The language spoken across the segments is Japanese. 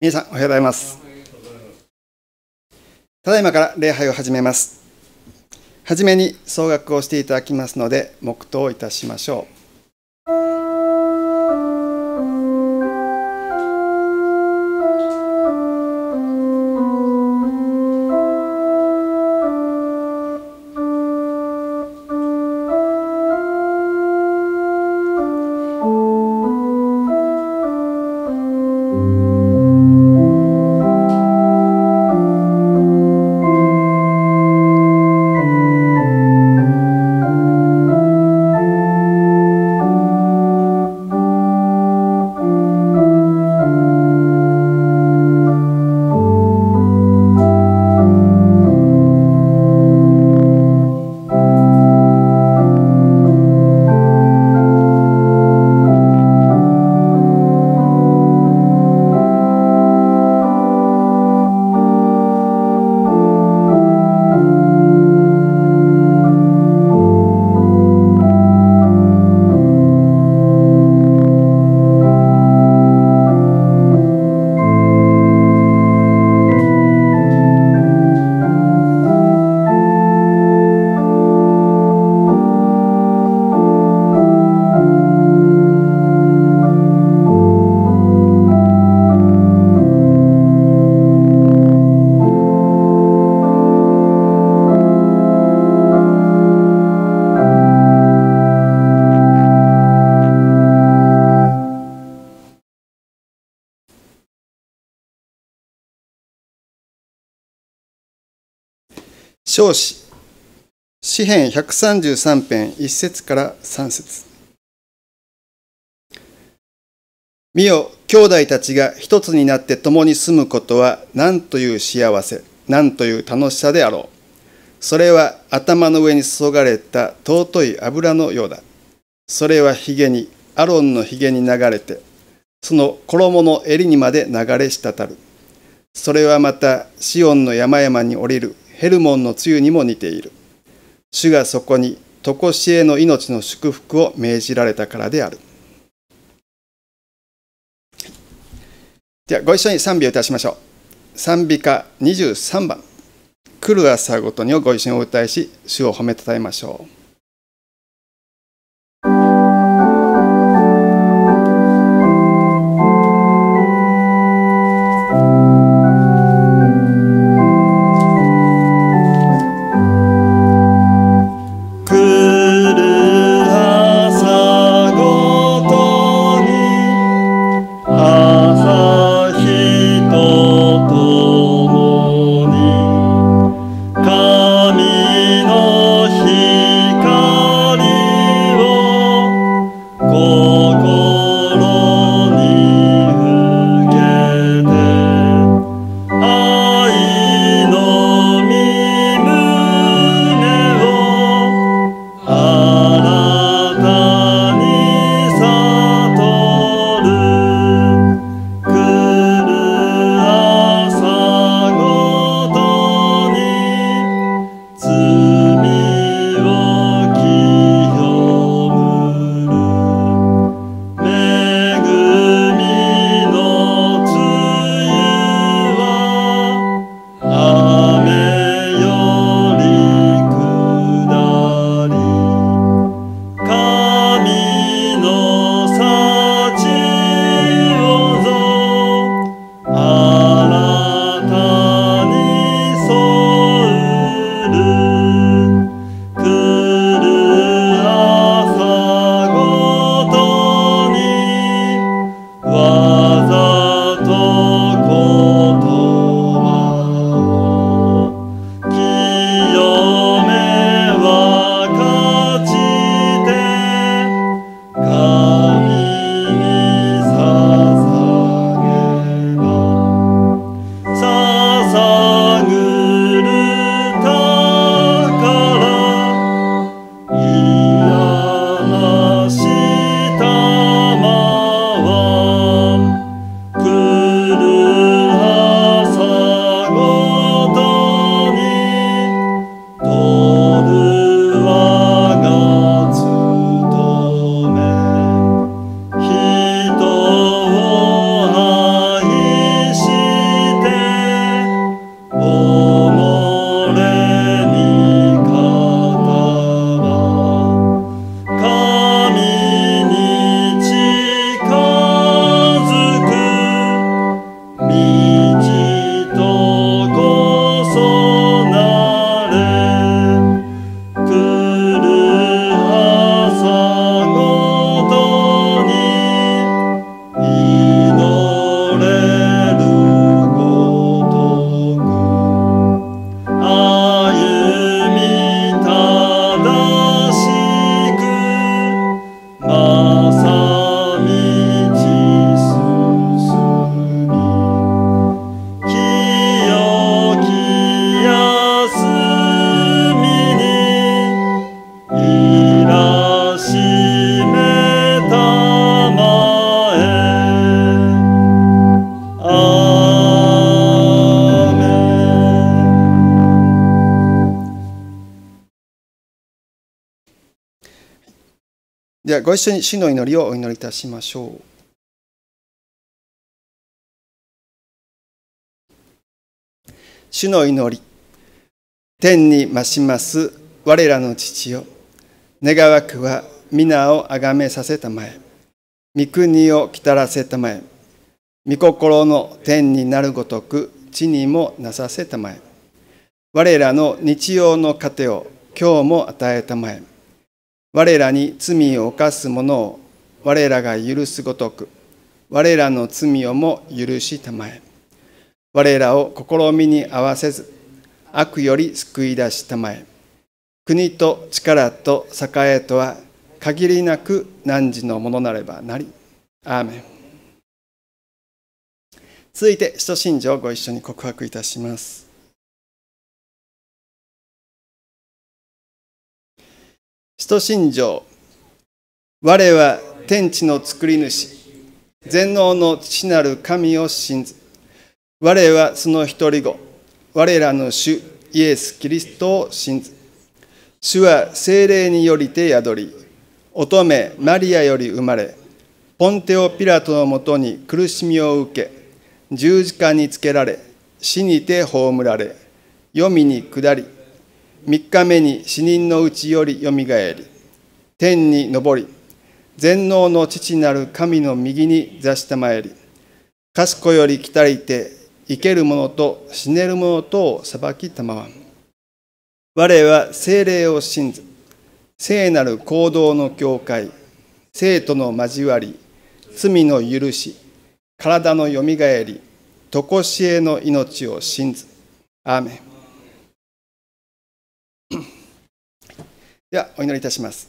皆さん、おはようございます。ただいまから礼拝を始めます。はじめに総額をしていただきますので、黙祷いたしましょう。少子詩篇133編1節から3節見よ兄弟たちが一つになって共に住むことは何という幸せ何という楽しさであろうそれは頭の上に注がれた尊い油のようだそれはひげにアロンのひげに流れてその衣の襟にまで流れ滴るそれはまたシオンの山々に降りるヘルモンの露にも似ている。主がそこに、常しえの命の祝福を命じられたからである。では、ご一緒に賛美をいたしましょう。賛美歌23番。来る朝ごとにをご一緒にお歌いし、主を褒めたたえましょう。ご一緒に主の祈りをお祈りいたしましょう。主の祈り、天に増します我らの父よ、願わくは皆をあがめさせたまえ、御国をきたらせたまえ、御心の天になるごとく地にもなさせたまえ、我らの日曜の糧を今日も与えたまえ、我らに罪を犯す者を我らが許すごとく我らの罪をも許したまえ我らを試みに合わせず悪より救い出したまえ国と力と栄えとは限りなく汝のものなればなりアーメン続いて使徒信条をご一緒に告白いたします使徒信条我は天地の作り主全能の父なる神を信ず我はその一人子我らの主イエス・キリストを信ず主は精霊によりて宿り乙女マリアより生まれポンテオ・ピラトのもとに苦しみを受け十字架につけられ死にて葬られ黄泉に下り3日目に死人のうちよりよみがえり天に昇り全能の父なる神の右に座したまえり賢より来たりて生けるものと死ねる者とを裁きたまわん我は精霊を信ず聖なる行動の境界生徒の交わり罪の許し体のよみがえりとこしえの命を信ずアーメンではお祈りいたします。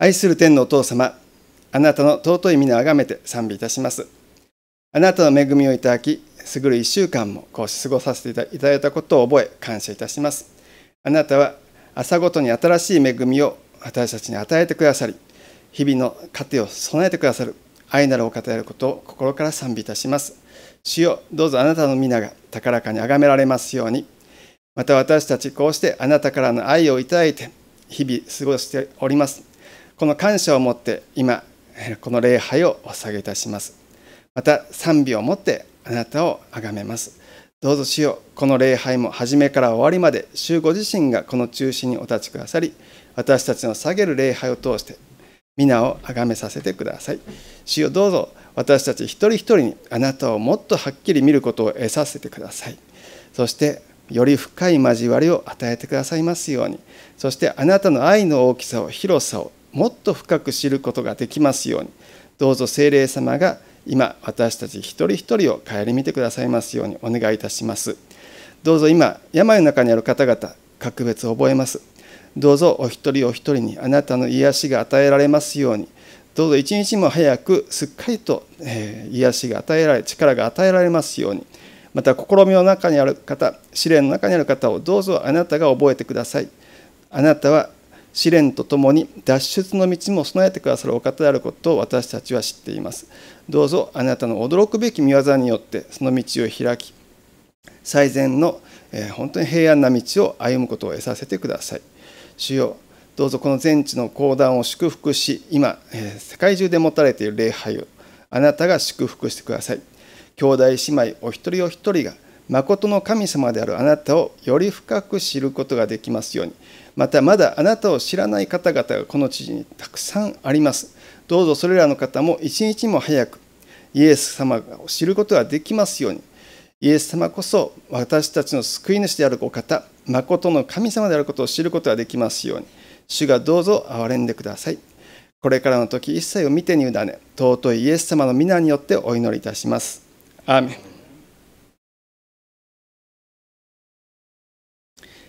愛する天のお父様、あなたの尊い皆をあめて賛美いたします。あなたの恵みをいただき、すぐる1週間もこう過ごさせていただいたことを覚え、感謝いたします。あなたは朝ごとに新しい恵みを私たちに与えてくださり、日々の糧を備えてくださる愛なるお方であることを心から賛美いたします。主よどうぞあなたの皆が高らかに崇められますようにまた私たちこうしてあなたからの愛をいただいて日々過ごしておりますこの感謝をもって今この礼拝をお捧げいたしますまた賛美をもってあなたを崇めますどうぞ主よこの礼拝も初めから終わりまで主ご自身がこの中心にお立ちくださり私たちの下げる礼拝を通して皆を崇めさせてください主よどうぞ私たち一人一人にあなたをもっとはっきり見ることを得させてくださいそしてより深い交わりを与えてくださいますようにそしてあなたの愛の大きさを広さをもっと深く知ることができますようにどうぞ聖霊様が今私たち一人一人を顧みてくださいますようにお願いいたしますどうぞ今病の中にある方々格別を覚えますどうぞお一人お一人にあなたの癒しが与えられますようにどうぞ一日も早くすっかりと、え癒しが与えられ力が与えられますようにまた試みの中にある方試練の中にある方をどうぞあなたが覚えてくださいあなたは試練とともに脱出の道も備えてくださるお方であることを私たちは知っていますどうぞあなたの驚くべき見業によってその道を開き最善の、え本当に平安な道を歩むことを得させてください主よどうぞこの全地の講談を祝福し、今、え世界中で持たれている礼拝をあなたが祝福してください。兄弟姉妹お一人お一人が、誠の神様であるあなたをより深く知ることができますように、またまだあなたを知らない方々がこの地にたくさんあります。どうぞそれらの方も一日も早くイエス様を知ることができますように、イエス様こそ私たちの救い主であるお方、誠の神様であることを知ることができますように。主がどうぞ憐れんでください。これからの時一切を見てに委ね、尊いイエス様の皆によってお祈りいたします。アーメン。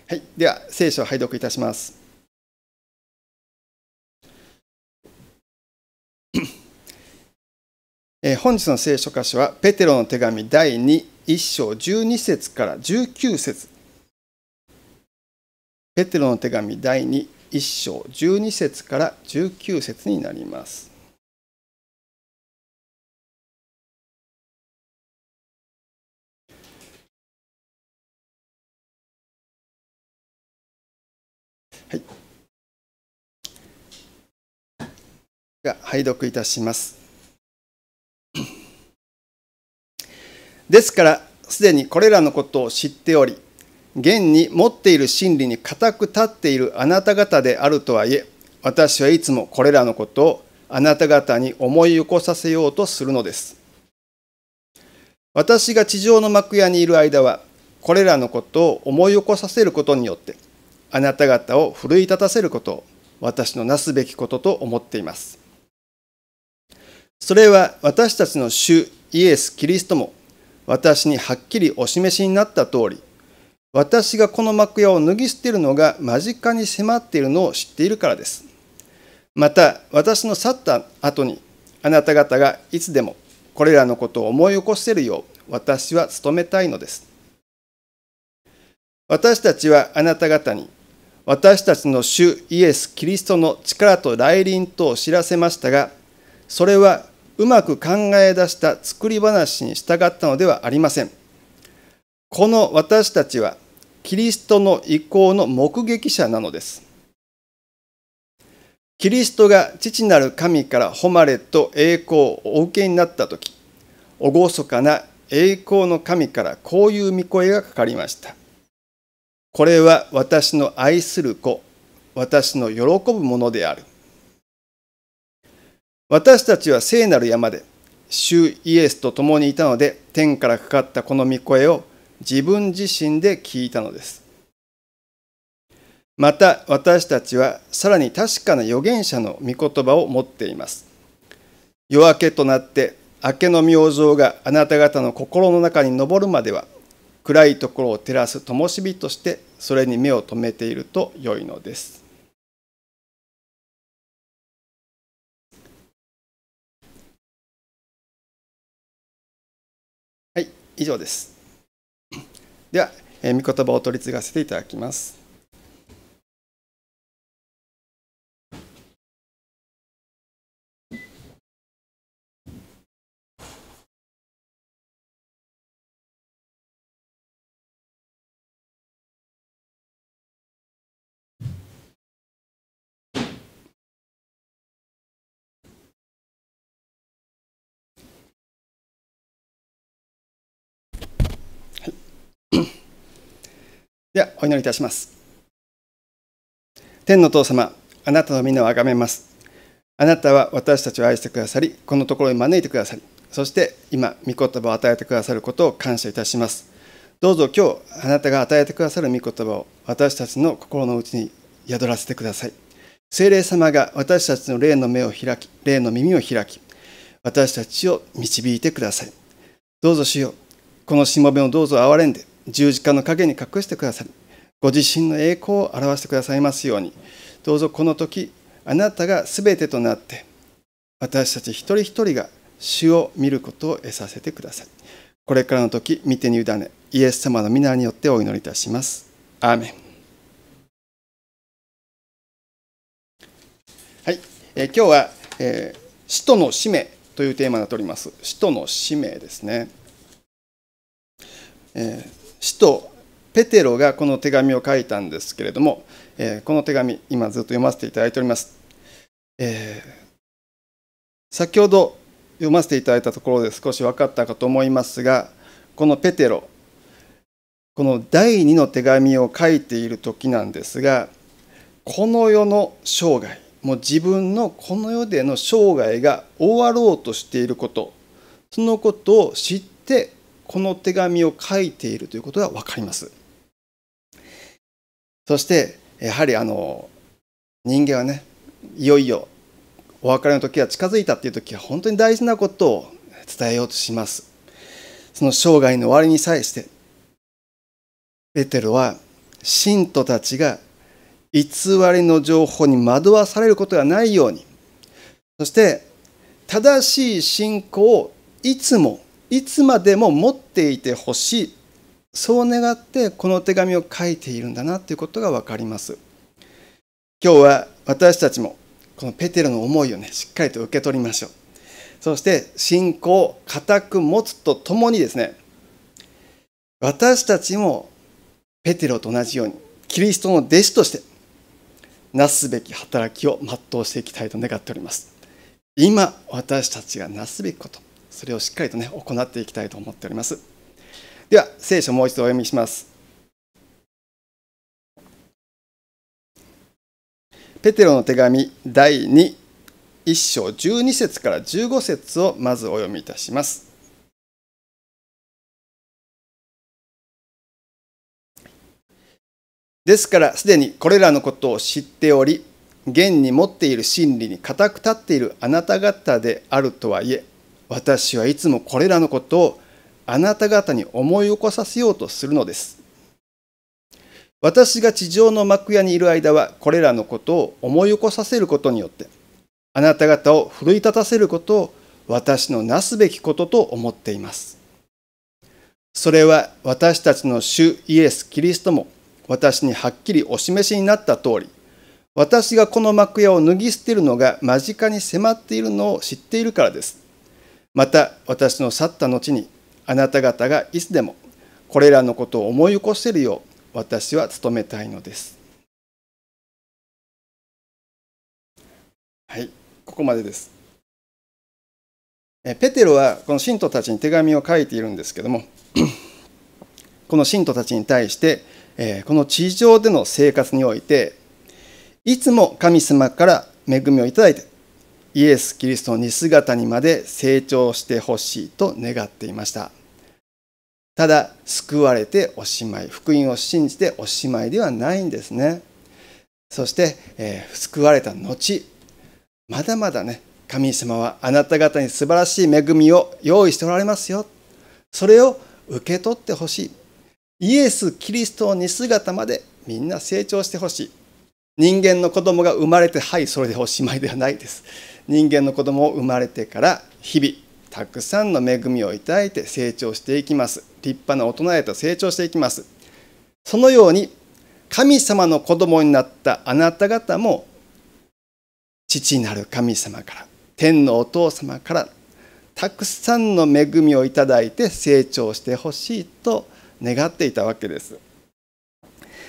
はい、では聖書を拝読いたします。え本日の聖書箇所は、ペテロの手紙第2、1章12節から19節ペテロの手紙第2、1章12節から19節になります。はい、が拝読いたします。ですからすでにこれらのことを知っており現に持っている真理に固く立っているあなた方であるとはいえ私はいつもこれらのことをあなた方に思い起こさせようとするのです私が地上の幕屋にいる間はこれらのことを思い起こさせることによってあなた方を奮い立たせることを私のなすべきことと思っていますそれは私たちの主イエス・キリストも私にはっきりお示しになった通り私がこの幕屋を脱ぎ捨てるのが間近に迫っているのを知っているからです。また、私の去った後に、あなた方がいつでもこれらのことを思い起こせるよう、私は努めたいのです。私たちはあなた方に、私たちの主イエス・キリストの力と来臨とを知らせましたが、それはうまく考え出した作り話に従ったのではありません。この私たちはキリストの意向の目撃者なのです。キリストが父なる神から誉れと栄光をお受けになった時厳かな栄光の神からこういう御声がかかりました。これは私の愛する子、私の喜ぶものである。私たちは聖なる山で、主イエスと共にいたので、天からかかったこの御声を自分自身で聞いたのです。また私たちはさらに確かな預言者の御言葉を持っています。夜明けとなって明けの明星があなた方の心の中に昇るまでは暗いところを照らす灯火としてそれに目を留めていると良いのです。はい、以上です。では、えー、御言葉を取り継がせていただきます。ではお祈りいたします天の父様あなたの皆をあがめますあなたは私たちを愛してくださりこのところに招いてくださりそして今御言葉を与えてくださることを感謝いたしますどうぞ今日あなたが与えてくださる御言葉を私たちの心の内に宿らせてください聖霊様が私たちの霊の目を開き霊の耳を開き私たちを導いてくださいどうぞしようこのしもべをどうぞ憐れんで十字架の陰に隠してくださりご自身の栄光を表してくださいますようにどうぞこの時あなたがすべてとなって私たち一人一人が主を見ることを得させてくださいこれからの時見てに委ねイエス様の皆によってお祈りいたしますアーメンはい、えー、今日は、えー、使徒の使命というテーマになっております使徒の使命ですねえー使徒ペテロがこの手紙を書いたんですけれども、えこの手紙今ずっと読ませていただいております、え先ほど読ませていただいたところで少し分かったかと思いますがこのペテロこの第2の手紙を書いている時なんですがこの世の生涯もう自分のこの世での生涯が終わろうとしていることそのことを知ってこの手紙を書いているということが分かります。そしてやはりあの人間はねいよいよお別れの時が近づいたっていう時は本当に大事なことを伝えようとします。その生涯の終わりに際してペテロは信徒たちが偽りの情報に惑わされることがないようにそして正しい信仰をいつもいつまでも持っていてほしいそう願ってこの手紙を書いているんだなということが分かります今日は私たちもこのペテロの思いをねしっかりと受け取りましょうそして信仰を固く持つとともにですね私たちもペテロと同じようにキリストの弟子としてなすべき働きを全うしていきたいと願っております今私たちがなすべきことそれをしっかりとね行っていきたいと思っておりますでは聖書もう一度お読みしますペテロの手紙第21章12節から15節をまずお読みいたしますですからすでにこれらのことを知っており現に持っている真理に固く立っているあなた方であるとはいえ私はいつもこれらのことをあなた方に思い起こさせようとするのです。私が地上の幕屋にいる間はこれらのことを思い起こさせることによってあなた方を奮い立たせることを私のなすべきことと思っています。それは私たちの主イエス・キリストも私にはっきりお示しになった通り私がこの幕屋を脱ぎ捨てるのが間近に迫っているのを知っているからです。また私の去った後にあなた方がいつでもこれらのことを思い起こせるよう私は努めたいのです。はい、ここまでです。ペテロはこの信徒たちに手紙を書いているんですけども、この信徒たちに対して、この地上での生活において、いつも神様から恵みをいただいて、イエス・キリストに姿にまで成長してほしいと願っていましたただ救われておしまい福音を信じておしまいではないんですねそして、えー、救われた後まだまだね神様はあなた方に素晴らしい恵みを用意しておられますよそれを受け取ってほしいイエス・キリストに姿までみんな成長してほしい人間の子供が生まれてはいそれでおしまいではないです人間の子供を生まれてから日々たくさんの恵みをいただいて成長していきます立派な大人へと成長していきますそのように神様の子供になったあなた方も父なる神様から天のお父様からたくさんの恵みをいただいて成長してほしいと願っていたわけです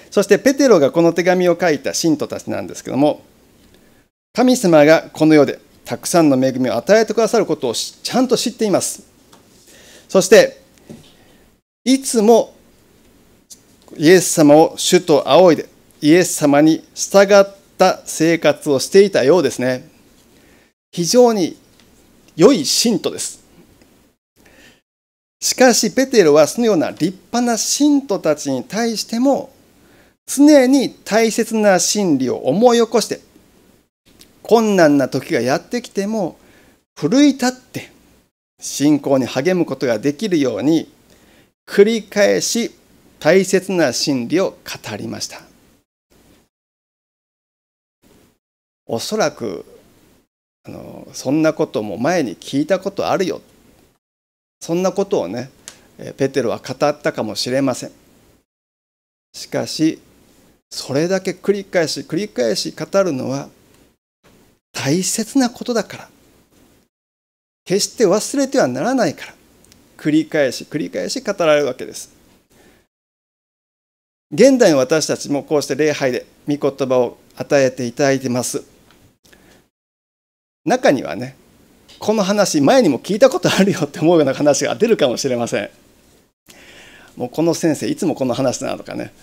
そしてペテロがこの手紙を書いた信徒たちなんですけども神様がこの世でたくさんの恵みを与えてくださることをちゃんと知っています。そして、いつもイエス様を主と仰いで、イエス様に従った生活をしていたようですね。非常に良い信徒です。しかし、ペテロはそのような立派な信徒たちに対しても、常に大切な真理を思い起こして、困難な時がやってきても奮い立って信仰に励むことができるように繰り返し大切な真理を語りましたおそらくあのそんなことも前に聞いたことあるよそんなことをねペテロは語ったかもしれませんしかしそれだけ繰り返し繰り返し語るのは大切なことだから。決して忘れてはならないから。繰り返し繰り返し語られるわけです。現代の私たちもこうして礼拝で御言葉を与えていただいてます。中にはね、この話前にも聞いたことあるよって思うような話が出るかもしれません。もうこの先生いつもこの話だなとかね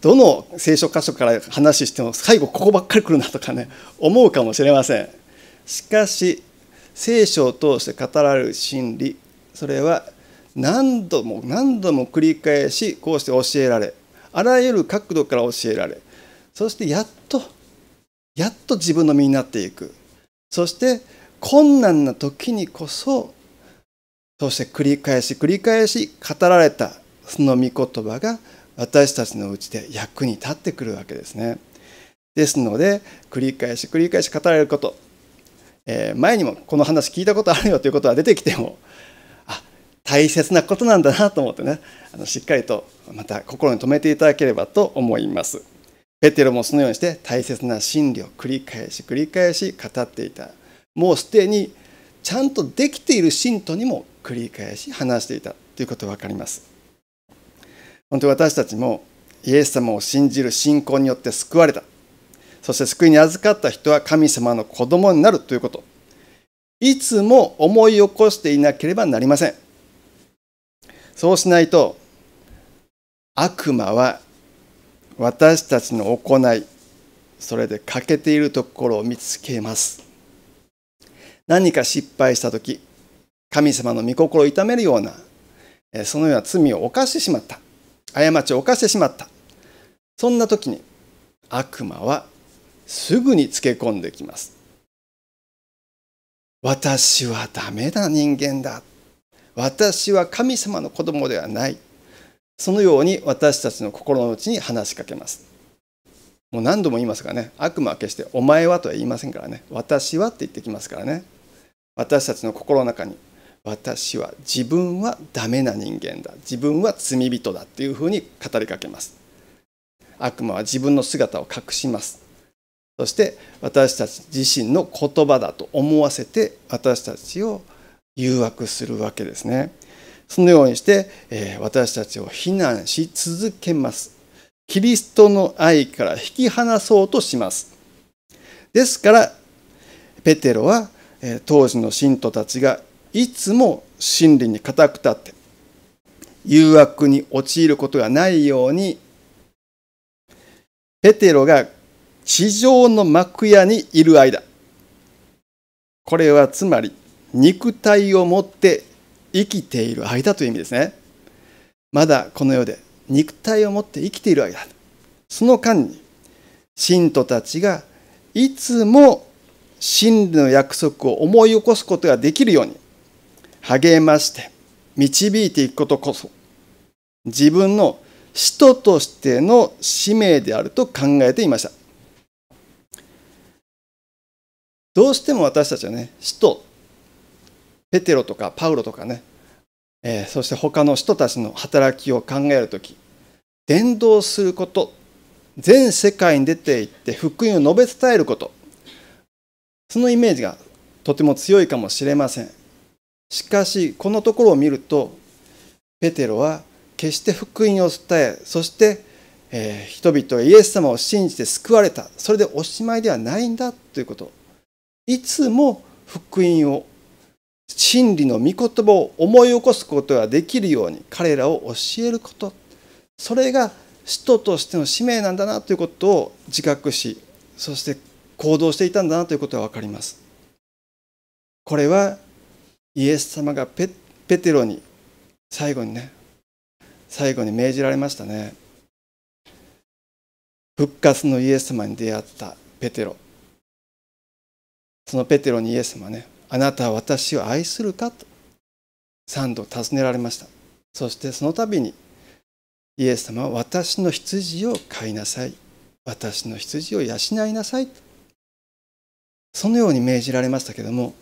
どの聖書箇所から話しても最後ここばっかり来るなとかね思うかもしれませんしかし聖書を通して語られる真理それは何度も何度も繰り返しこうして教えられあらゆる角度から教えられそしてやっとやっと自分の身になっていくそして困難な時にこそそして繰り返し繰り返し語られたその御言葉が私たちのうちで役に立ってくるわけですね。ですので繰り返し繰り返し語られること、えー、前にもこの話聞いたことあるよということは出てきてもあ大切なことなんだなと思ってねあのしっかりとまた心に留めていただければと思います。ペテロもそのようにして大切な真理を繰り返し繰り返し語っていたもうすでにちゃんとできている信徒にも繰り返し話していたということが分かります。本当に私たちもイエス様を信じる信仰によって救われたそして救いに預かった人は神様の子供になるということいつも思い起こしていなければなりませんそうしないと悪魔は私たちの行いそれで欠けているところを見つけます何か失敗した時神様の御心を痛めるようなそのような罪を犯してしまった過ちを犯してしまったそんな時に悪魔はすぐにつけ込んできます私はダメな人間だ私は神様の子供ではないそのように私たちの心の内に話しかけますもう何度も言いますからね悪魔は決して「お前は」とは言いませんからね「私は」って言ってきますからね私たちの心の中に私は自分はダメな人間だ自分は罪人だっていうふうに語りかけます悪魔は自分の姿を隠しますそして私たち自身の言葉だと思わせて私たちを誘惑するわけですねそのようにして、私たちを非難し続けますキリストの愛から引き離そうとしますですからペテロは、当時の信徒たちがいつも真理に固く立って誘惑に陥ることがないようにペテロが地上の幕屋にいる間これはつまり肉体を持って生きている間という意味ですねまだこの世で肉体を持って生きている間その間に信徒たちがいつも真理の約束を思い起こすことができるように励まして導いていくことこそ自分の使徒としての使命であると考えていましたどうしても私たちはね使徒ペテロとかパウロとかね、えー、そして他の人たちの働きを考える時伝道すること全世界に出ていって福音を述べ伝えることそのイメージがとても強いかもしれませんしかしこのところを見るとペテロは決して福音を伝えそして、えー、人々はイエス様を信じて救われたそれでおしまいではないんだということいつも福音を真理の御言葉を思い起こすことができるように彼らを教えることそれが使徒としての使命なんだなということを自覚しそして行動していたんだなということが分かります。これはイエス様がペペテロに最後にね最後に命じられましたね復活のイエス様に出会ったペテロそのペテロにイエス様ねあなたは私を愛するかと3度尋ねられましたそしてその度にイエス様は私の羊を飼いなさい私の羊を養いなさいそのように命じられましたけども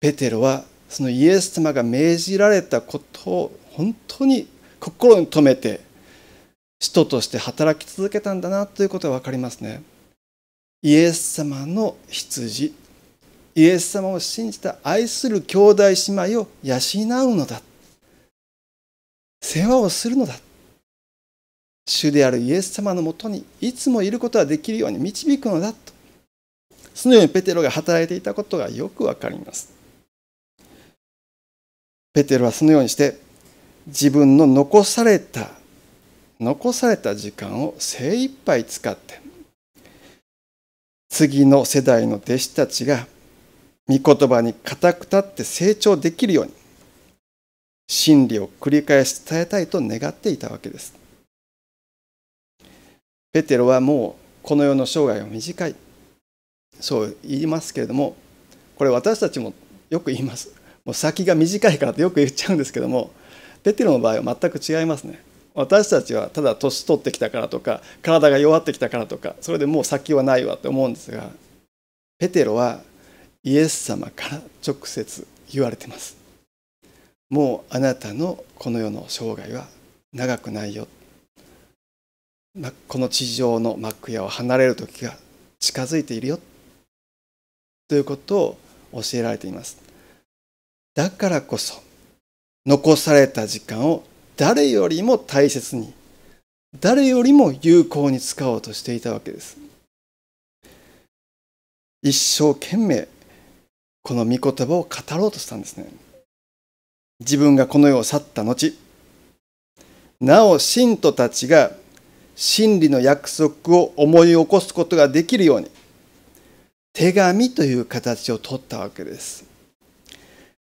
ペテロはそのイエス様が命じられたことを本当に心に留めて使徒として働き続けたんだなということが分かりますね。イエス様の羊イエス様を信じた愛する兄弟姉妹を養うのだ世話をするのだ主であるイエス様のもとにいつもいることができるように導くのだとそのようにペテロが働いていたことがよくわかりますペテロはそのようにして自分の残された残された時間を精一杯使って次の世代の弟子たちが御言葉に固く立って成長できるように真理を繰り返し伝えたいと願っていたわけです。ペテロはもうこの世の生涯は短いそう言いますけれどもこれ私たちもよく言います先が短いからってよく言っちゃうんですけどもペテロの場合は全く違いますね。私たちはただ年取ってきたからとか体が弱ってきたからとかそれでもう先はないわって思うんですがペテロはイエス様から直接言われてますもうあなたのこの世の生涯は長くないよこの地上の幕屋を離れる時が近づいているよということを教えられていますだからこそ残された時間を誰よりも大切に誰よりも有効に使おうとしていたわけです一生懸命この御言葉を語ろうとしたんですね自分がこの世を去った後なお信徒たちが真理の約束を思い起こすことができるように手紙という形を取ったわけです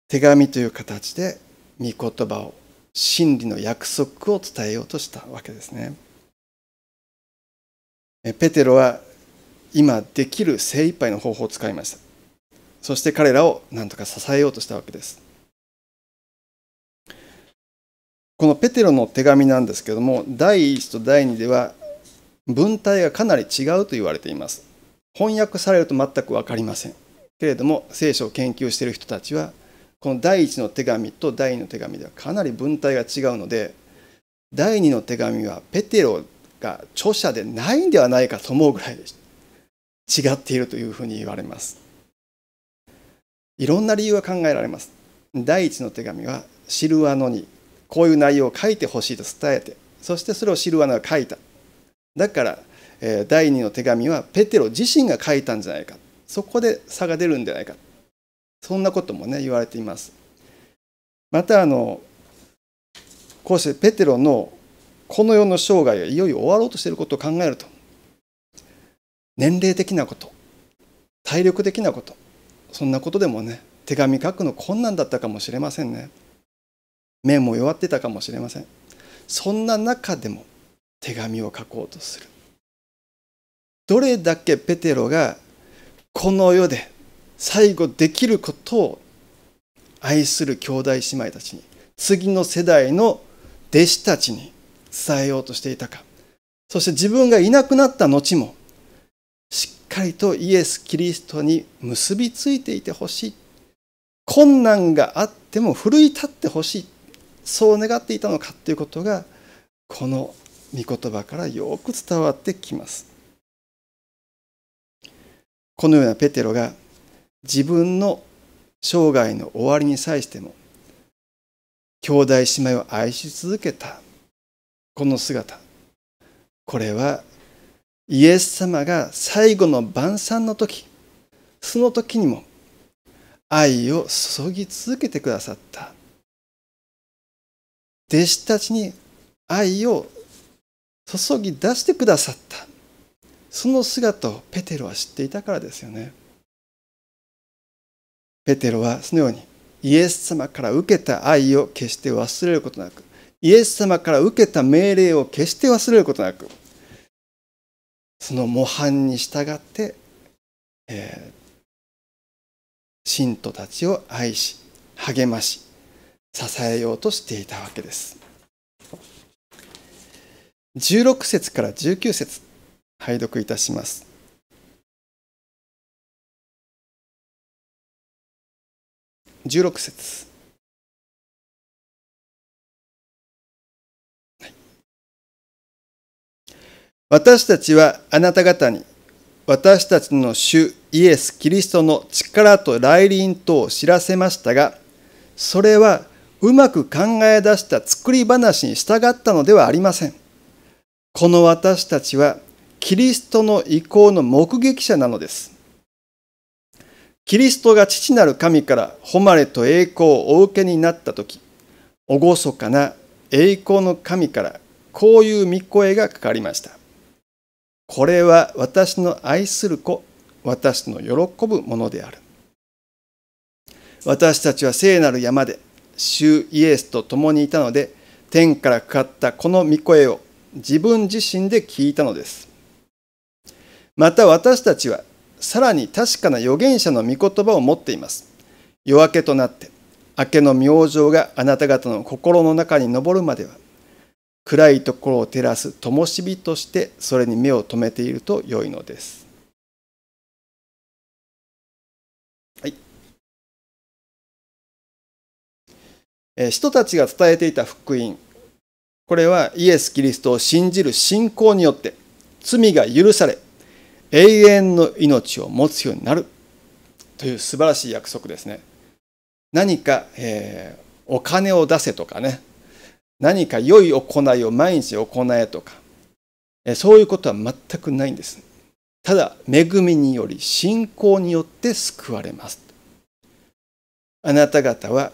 手紙という形で御言葉を真理の約束を伝えようとしたわけですね。ペテロは今できる精一杯の方法を使いました。そして彼らを何とか支えようとしたわけです。このペテロの手紙なんですけども第1と第2では文体がかなり違うと言われています。翻訳されると全く分かりません。けれども聖書を研究している人たちはこの第一の手紙と第二の手紙ではかなり文体が違うので第二の手紙はペテロが著者でないんではないかと思うぐらい違っているというふうに言われますいろんな理由は考えられます第一の手紙はシルワノにこういう内容を書いてほしいと伝えてそしてそれをシルワノが書いただから第二の手紙はペテロ自身が書いたんじゃないかそこで差が出るんじゃないかそんなこともね言われています。またあのこうしてペテロのこの世の生涯がいよいよ終わろうとしていることを考えると年齢的なこと体力的なことそんなことでもね手紙書くの困難だったかもしれませんね目も弱ってたかもしれませんそんな中でも手紙を書こうとするどれだけペテロがこの世で最後できることを愛する兄弟姉妹たちに次の世代の弟子たちに伝えようとしていたかそして自分がいなくなった後もしっかりとイエス・キリストに結びついていてほしい困難があっても奮い立ってほしいそう願っていたのかということがこの御言葉からよく伝わってきます。このようなペテロが自分の生涯の終わりに際しても兄弟姉妹を愛し続けたこの姿これはイエス様が最後の晩餐の時その時にも愛を注ぎ続けてくださった弟子たちに愛を注ぎ出してくださったその姿をペテロは知っていたからですよね。ペテロはそのようにイエス様から受けた愛を決して忘れることなくイエス様から受けた命令を決して忘れることなくその模範に従って、えー、信徒たちを愛し励まし支えようとしていたわけです16節から19節拝読いたします16節私たちはあなた方に私たちの主イエス・キリストの力と来臨とを知らせましたがそれはうまく考え出した作り話に従ったのではありませんこの私たちはキリストの意向の目撃者なのですキリストが父なる神から誉れと栄光をお受けになった時、厳かな栄光の神からこういう見声がかかりました。これは私の愛する子、私の喜ぶものである。私たちは聖なる山で、主イエスと共にいたので、天からかかったこの御声を自分自身で聞いたのです。また私たちはさらに確かな預言者の御言葉を持っています。夜明けとなって、明けの明星があなた方の心の中に昇るまでは、暗いところを照らす灯火としてそれに目を留めていると良いのです。はい。え人たちが伝えていた福音、これはイエス・キリストを信じる信仰によって罪が許され、永遠の命を持つようになるという素晴らしい約束ですね。何か、えー、お金を出せとかね、何か良い行いを毎日行えとか、えー、そういうことは全くないんです。ただ、恵みにより信仰によって救われます。あなた方は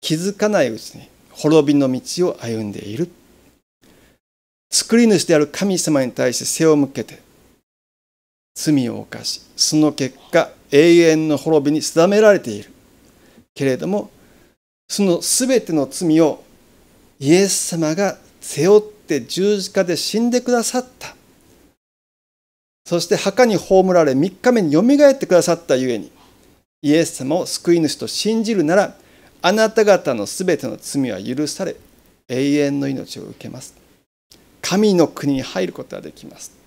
気づかないうちに滅びの道を歩んでいる。作り主である神様に対して背を向けて罪を犯しその結果永遠の滅びに定められているけれどもその全ての罪をイエス様が背負って十字架で死んでくださったそして墓に葬られ3日目によみがえってくださったゆえにイエス様を救い主と信じるならあなた方の全ての罪は許され永遠の命を受けます神の国に入ることができます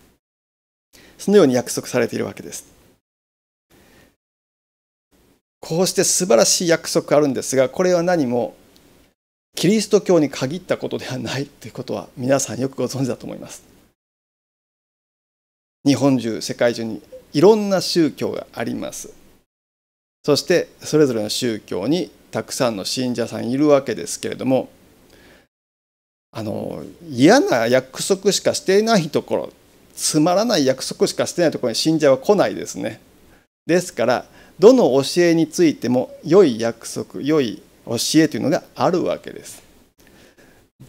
そのように約束されているわけです。こうして素晴らしい約束あるんですがこれは何もキリスト教に限ったことではないということは皆さんよくご存知だと思います。日本中世界中にいろんな宗教があります。そしてそれぞれの宗教にたくさんの信者さんいるわけですけれどもあの嫌な約束しかしていないところつまらない約束しかしてないところに信者は来ないですね。ですからどの教えについても良い約束良い教えというのがあるわけです。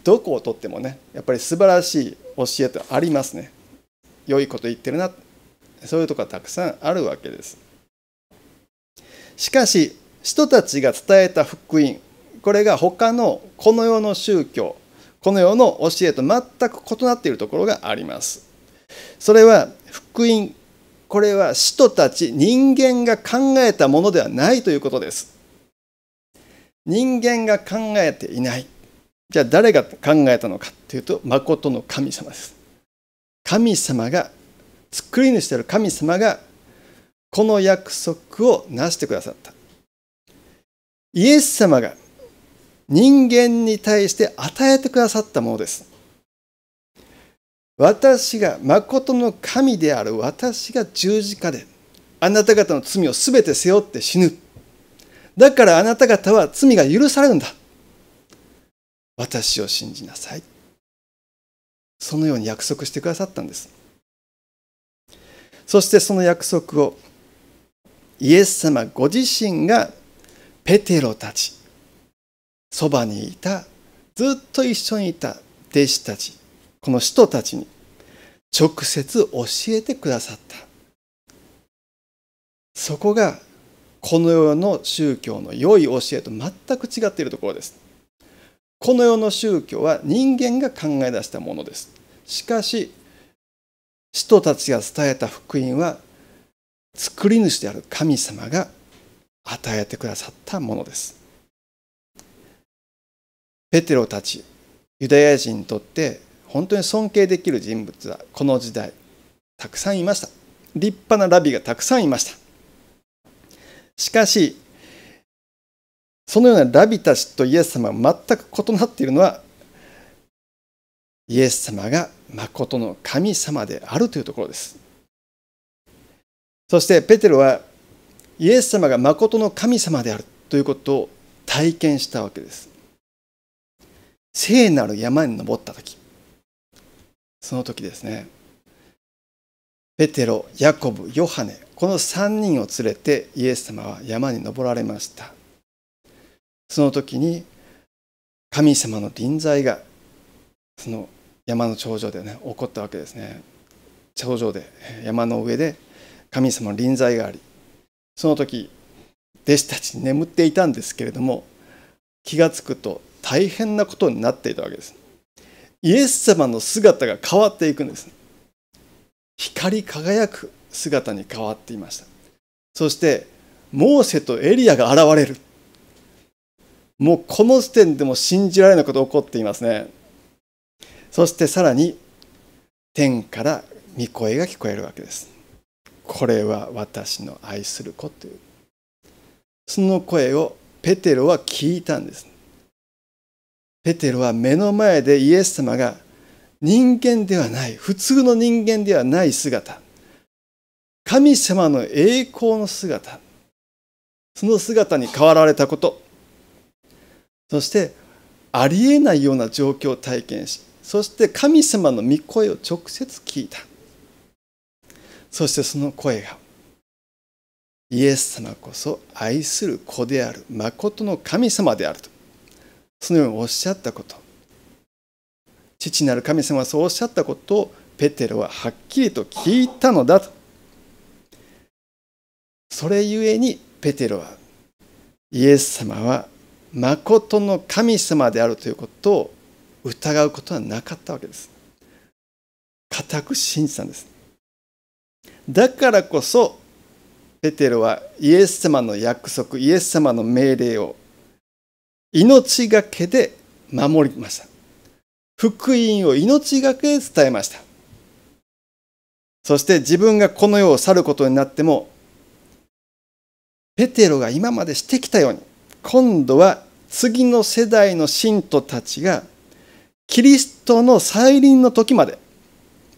どこをとってもねやっぱり素晴らしい教えとありますね。良いこと言ってるなそういうとこはたくさんあるわけです。しかし人たちが伝えた福音これが他のこの世の宗教この世の教えと全く異なっているところがあります。それは福音これは使徒たち人間が考えたものではないということです人間が考えていないじゃあ誰が考えたのかっていうとまことの神様です神様が作り主である神様がこの約束をなしてくださったイエス様が人間に対して与えてくださったものです私が、誠の神である私が十字架で、あなた方の罪を全て背負って死ぬ。だからあなた方は罪が許されるんだ。私を信じなさい。そのように約束してくださったんです。そしてその約束をイエス様ご自身がペテロたち、そばにいた、ずっと一緒にいた弟子たち、この使徒たちに直接教えてくださったそこがこの世の宗教の良い教えと全く違っているところですこの世の宗教は人間が考え出したものですしかし使徒たちが伝えた福音は作り主である神様が与えてくださったものですペテロたちユダヤ人にとって本当に尊敬できる人物はこの時代たくさんいました立派なラビがたくさんいましたしかしそのようなラビたちとイエス様が全く異なっているのはイエス様が誠の神様であるというところですそしてペテロはイエス様が誠の神様であるということを体験したわけです聖なる山に登った時その時ですねペテロヤコブヨハネこの3人を連れてイエス様は山に登られましたその時に神様の臨在がその山の頂上でね起こったわけですね頂上で山の上で神様の臨在がありその時弟子たちに眠っていたんですけれども気が付くと大変なことになっていたわけですイエス様の姿が変わっていくんです光り輝く姿に変わっていましたそしてモーセとエリアが現れるもうこの時点でも信じられないことが起こっていますねそしてさらに天から御声が聞こえるわけですこれは私の愛する子というその声をペテロは聞いたんですペテロは目の前でイエス様が人間ではない普通の人間ではない姿神様の栄光の姿その姿に変わられたことそしてありえないような状況を体験しそして神様の御声を直接聞いたそしてその声がイエス様こそ愛する子であるまことの神様であるとそのようにおっしゃったこと父なる神様はそうおっしゃったことをペテロははっきりと聞いたのだとそれゆえにペテロはイエス様はまことの神様であるということを疑うことはなかったわけです固く信じたんですだからこそペテロはイエス様の約束イエス様の命令を命がけで守りました。福音を命がけで伝えました。そして自分がこの世を去ることになっても、ペテロが今までしてきたように、今度は次の世代の信徒たちが、キリストの再臨の時まで、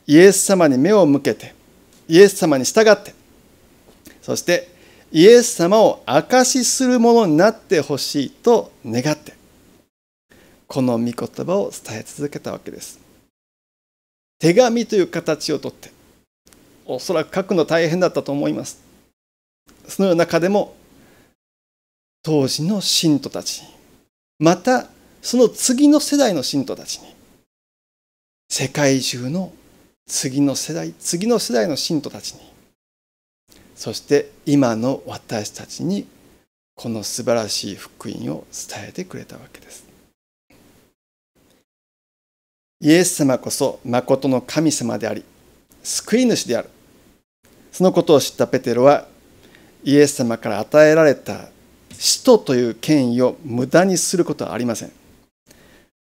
イエス様に目を向けて、イエス様に従って、そしてイエス様を証しするものになってほしいと願ってこの御言葉を伝え続けたわけです手紙という形をとっておそらく書くの大変だったと思いますその中でも当時の信徒たちにまたその次の世代の信徒たちに世界中の次の世代次の世代の信徒たちにそして今の私たちにこの素晴らしい福音を伝えてくれたわけです。イエス様こそ誠の神様であり救い主であるそのことを知ったペテロはイエス様から与えられた使徒という権威を無駄にすることはありません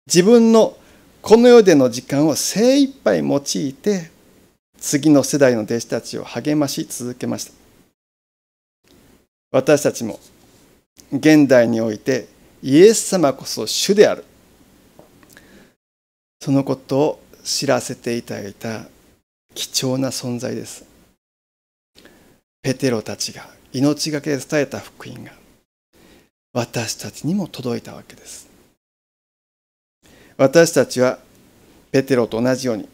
自分のこの世での時間を精一杯用いて次の世代の弟子たちを励まし続けました私たちも現代においてイエス様こそ主であるそのことを知らせていただいた貴重な存在ですペテロたちが命がけで伝えた福音が私たちにも届いたわけです私たちはペテロと同じように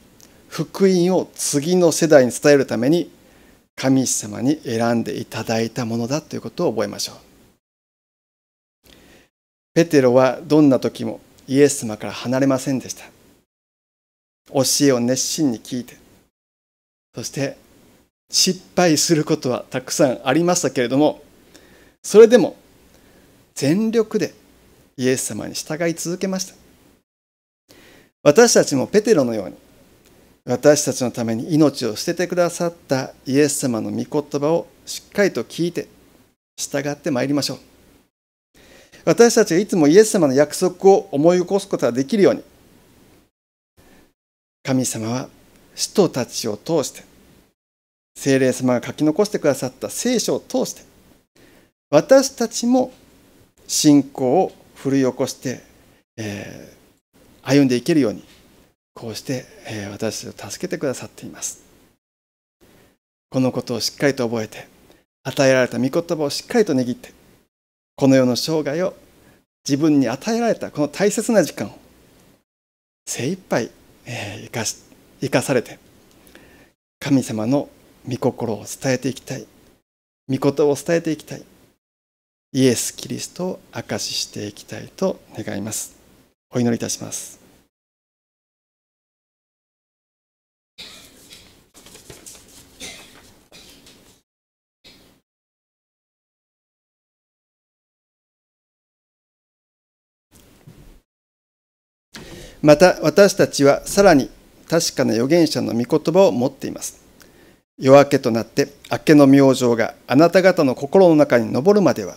福音を次の世代に伝えるために神様に選んでいただいたものだということを覚えましょう。ペテロはどんな時もイエス様から離れませんでした。教えを熱心に聞いて、そして失敗することはたくさんありましたけれども、それでも全力でイエス様に従い続けました。私たちもペテロのように私たちのために命を捨ててくださったイエス様の御言葉をしっかりと聞いて従ってまいりましょう私たちがいつもイエス様の約束を思い起こすことができるように神様は使徒たちを通して精霊様が書き残してくださった聖書を通して私たちも信仰を奮い起こして、えー、歩んでいけるようにこうして、え私たちを助けてくださっています。このことをしっかりと覚えて、与えられた御言葉をしっかりと握って、この世の生涯を自分に与えられたこの大切な時間を精一杯、え生かし生かされて、神様の御心を伝えていきたい、御ことを伝えていきたい、イエス・キリストを証ししていきたいと願います。お祈りいたします。また私たちはさらに確かな預言者の御言葉を持っています。夜明けとなって明けの明星があなた方の心の中に昇るまでは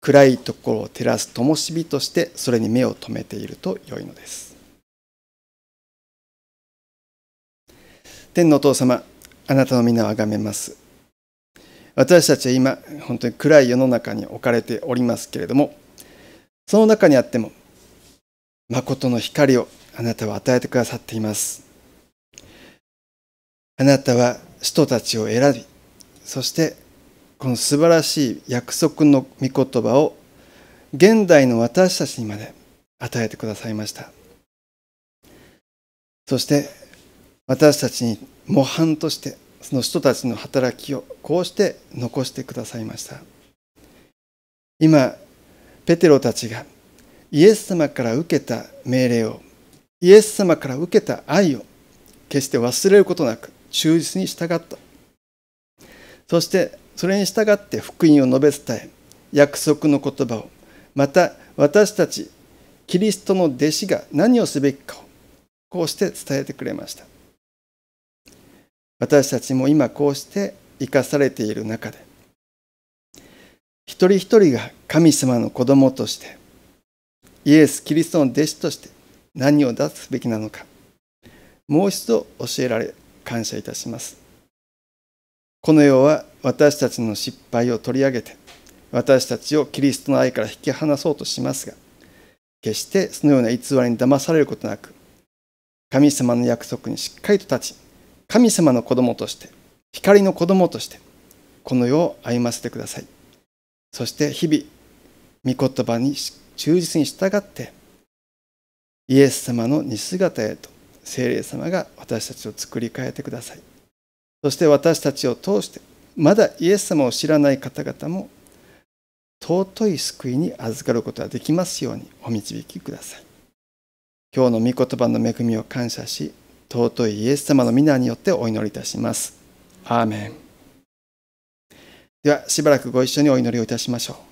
暗いところを照らす灯火としてそれに目を留めていると良いのです。天のお父様、あなたの皆をあがめます。私たちは今、本当に暗い世の中に置かれておりますけれども、その中にあっても、誠の光をあなたは与えてくださっています。あなたは人たちを選び、そしてこの素晴らしい約束の御言葉を現代の私たちにまで与えてくださいました。そして私たちに模範としてその人たちの働きをこうして残してくださいました。今、ペテロたちがイエス様から受けた命令をイエス様から受けた愛を決して忘れることなく忠実に従ったそしてそれに従って福音を述べ伝え約束の言葉をまた私たちキリストの弟子が何をすべきかをこうして伝えてくれました私たちも今こうして生かされている中で一人一人が神様の子供としてイエス・キリストの弟子として何を出すべきなのかもう一度教えられ感謝いたしますこの世は私たちの失敗を取り上げて私たちをキリストの愛から引き離そうとしますが決してそのような偽りに騙されることなく神様の約束にしっかりと立ち神様の子供として光の子供としてこの世を歩ませてくださいそして日々御言葉にしっ忠実に従ってイエス様の似姿へと精霊様が私たちを作り変えてくださいそして私たちを通してまだイエス様を知らない方々も尊い救いに預かることができますようにお導きください今日の御言葉の恵みを感謝し尊いイエス様の皆によってお祈りいたしますアーメンではしばらくご一緒にお祈りをいたしましょう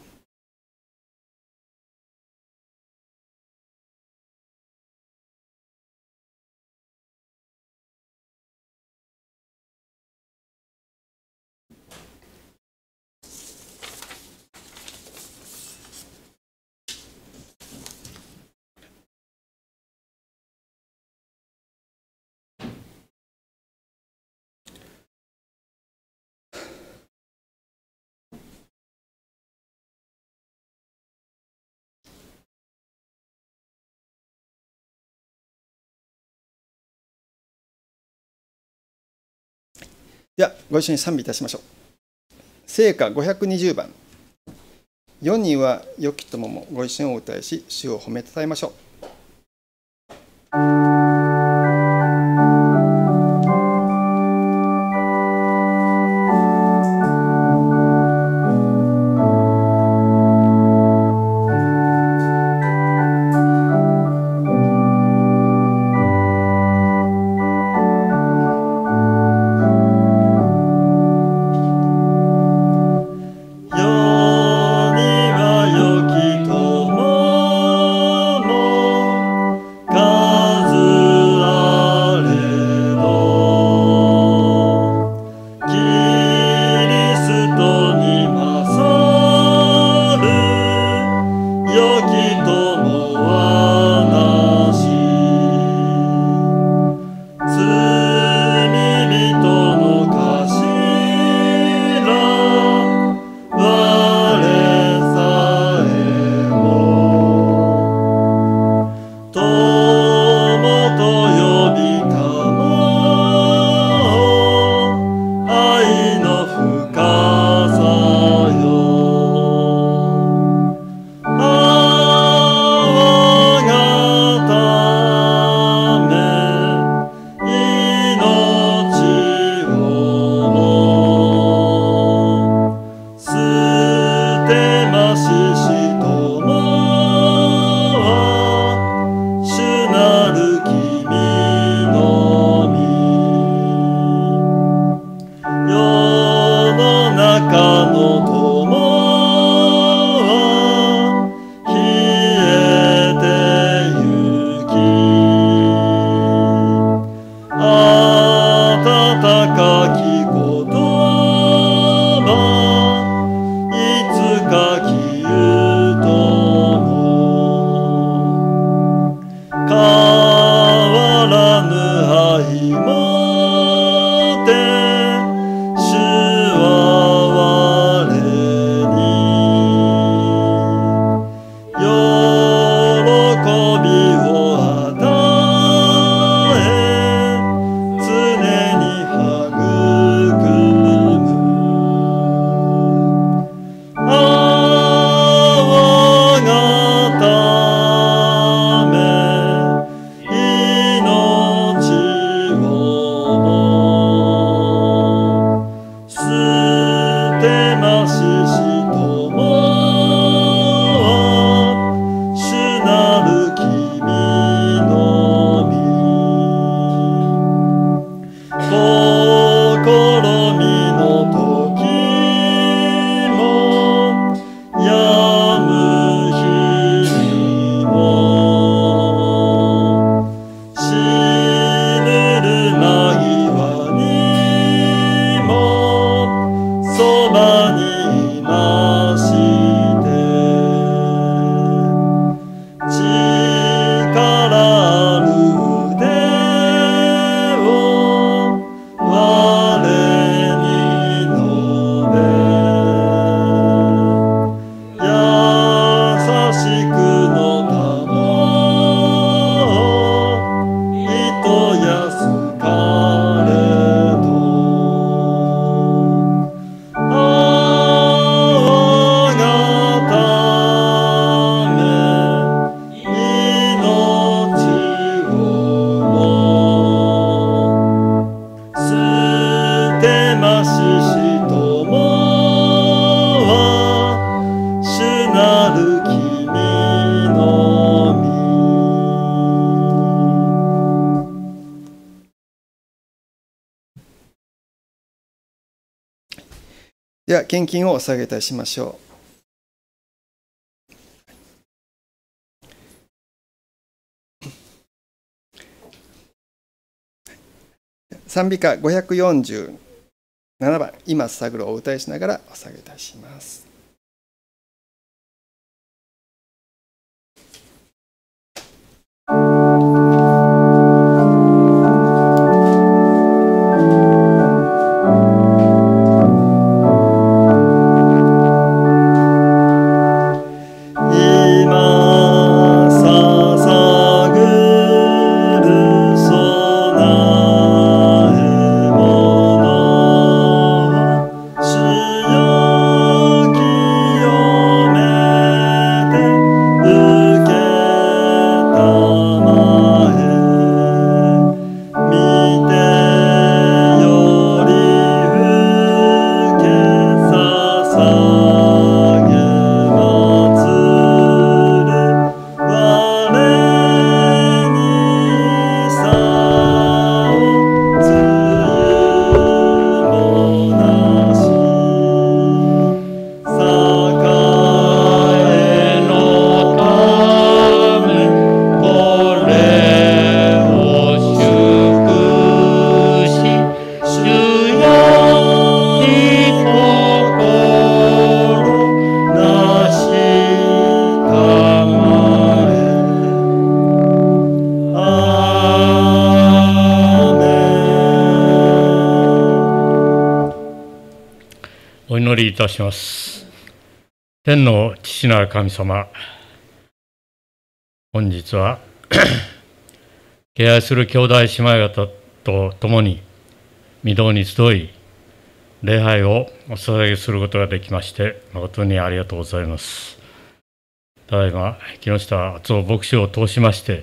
では、ご一緒に賛美いたしましょう。聖歌520番。世には良き友もご一緒にお歌いし、主を褒めたたえましょう。献金をお下げいたしましょう。賛美歌547番「今探る」をお歌いしながらお下げいたします。します天の父なる神様本日は 敬愛する兄弟姉妹方と共に御堂に集い礼拝をお捧げすることができまして誠にありがとうございますただいま木下敦夫牧師を通しまして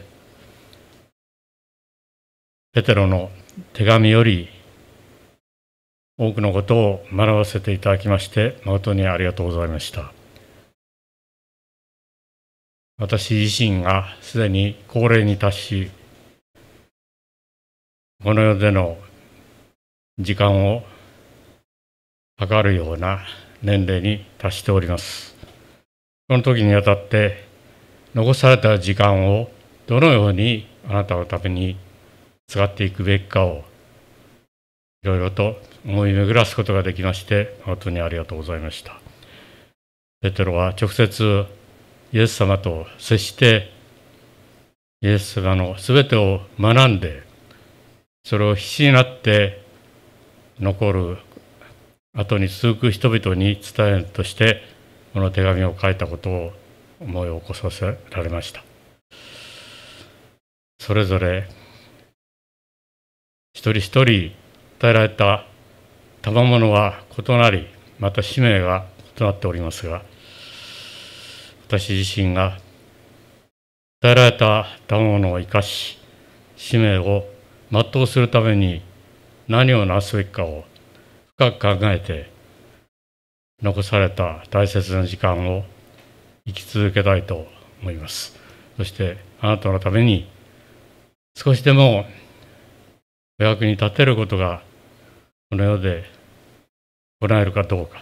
ペテロの手紙より多くのことを学ばせていただきまして誠にありがとうございました私自身がすでに高齢に達しこの世での時間を測るような年齢に達しておりますこの時にあたって残された時間をどのようにあなたのために使っていくべきかをいろいろと思い巡らすことができまして、本当にありがとうございました。ペテロは直接イエス様と接して、イエス様のすべてを学んで、それを必死になって残る後に続く人々に伝えるとして、この手紙を書いたことを思い起こさせられました。それぞれ一人一人与えられた賜物は異なりまた使命が異なっておりますが私自身が与えられた賜物を生かし使命を全うするために何をなすべきかを深く考えて残された大切な時間を生き続けたいと思いますそしてあなたのために少しでもお役に立てることがこの世で行えるかどうか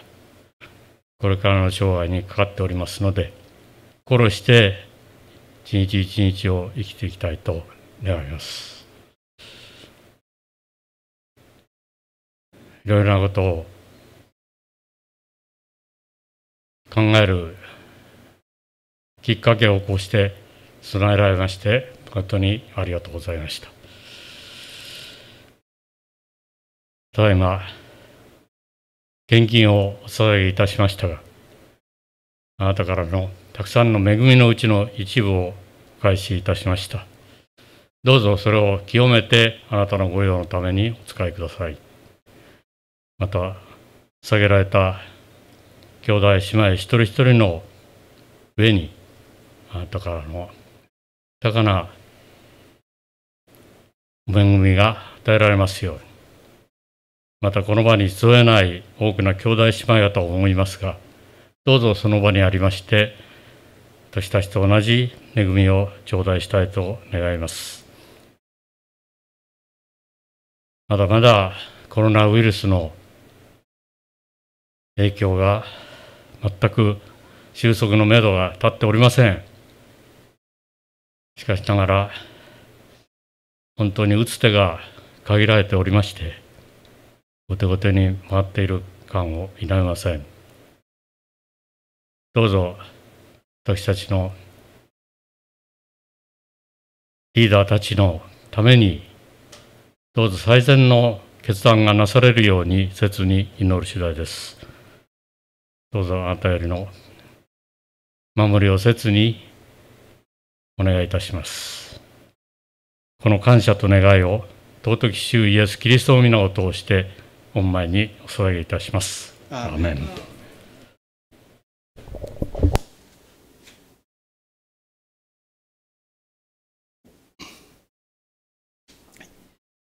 これからの生涯にかかっておりますので心して一日一日を生きていきたいと願いますいろいろなことを考えるきっかけを起こして備えられまして本当にありがとうございました。ただいま、献金をお捧げいたしましたが、あなたからのたくさんの恵みのうちの一部をお返しいたしました。どうぞそれを清めてあなたの御用のためにお使いください。また、下げられた兄弟姉妹一人一人の上に、あなたからの高かな恵みが与えられますように。またこの場に集えない多くの兄弟姉妹だと思いますが、どうぞその場にありまして、年たちと同じ恵みを頂戴したいと願います。まだまだコロナウイルスの影響が全く収束のめどが立っておりません。しかしながら、本当に打つ手が限られておりまして、後手後手に回っている感を否めませんどうぞ私たちのリーダーたちのためにどうぞ最善の決断がなされるように切に祈る次第ですどうぞあなたよりの守りを切にお願いいたしますこの感謝と願いを尊き主イエス・キリストを皆を通して御前にお捧げいたします。アーメン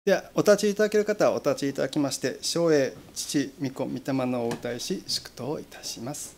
ではお立ちいただける方はお立ちいただきまして「生栄父御子御霊のお歌いし祝祷いたします」。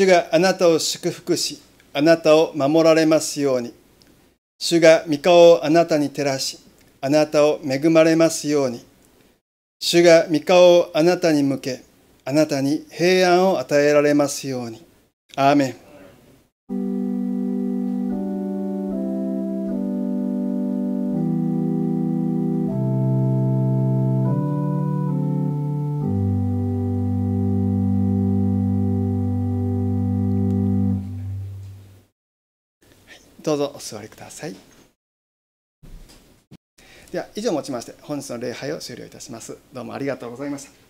主があなたを祝福し、あなたを守られますように。主が御顔をあなたに照らし、あなたを恵まれますように。主が御顔をあなたに向け、あなたに平安を与えられますように。アーメン。座りくださいでは以上をもちまして本日の礼拝を終了いたしますどうもありがとうございました